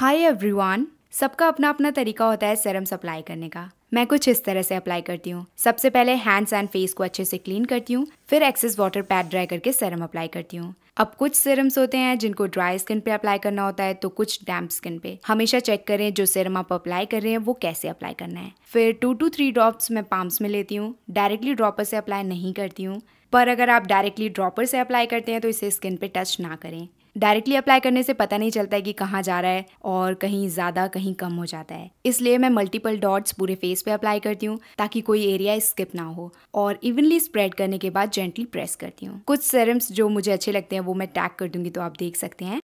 hi everyone सबका अपना अपना तरीका होता है सेरम अप्लाई करने का मैं कुछ इस तरह से अप्लाई करती हूँ सबसे पहले हैंड्स एंड फेस को अच्छे से क्लीन करती हूँ फिर एक्सेस वाटर पैड ड्राई करके सेरम अप्लाई करती हूँ अब कुछ सिरम्स होते हैं जिनको ड्राई स्किन पे अप्लाई करना होता है तो कुछ डैम्प स्किन पे हमेशा चेक करें जो सिरम आप अप्लाई कर रहे हैं वो कैसे अप्लाई करना है फिर टू टू थ्री ड्रॉप्स मैं पाम्स में लेती हूँ डायरेक्टली ड्रॉपर से अप्लाई नहीं करती हूँ पर अगर आप डायरेक्टली ड्रॉपर से अप्लाई करते हैं तो इसे स्किन पे टच ना करें डायरेक्टली अप्लाई करने से पता नहीं चलता है कि कहाँ जा रहा है और कहीं ज़्यादा कहीं कम हो जाता है इसलिए मैं मल्टीपल डॉट्स पूरे फेस पे अप्लाई करती हूँ ताकि कोई एरिया स्किप ना हो और इवनली स्प्रेड करने के बाद जेंटली प्रेस करती हूँ कुछ सेरम्स जो मुझे अच्छे लगते हैं वो मैं टैग कर दूंगी तो आप देख सकते हैं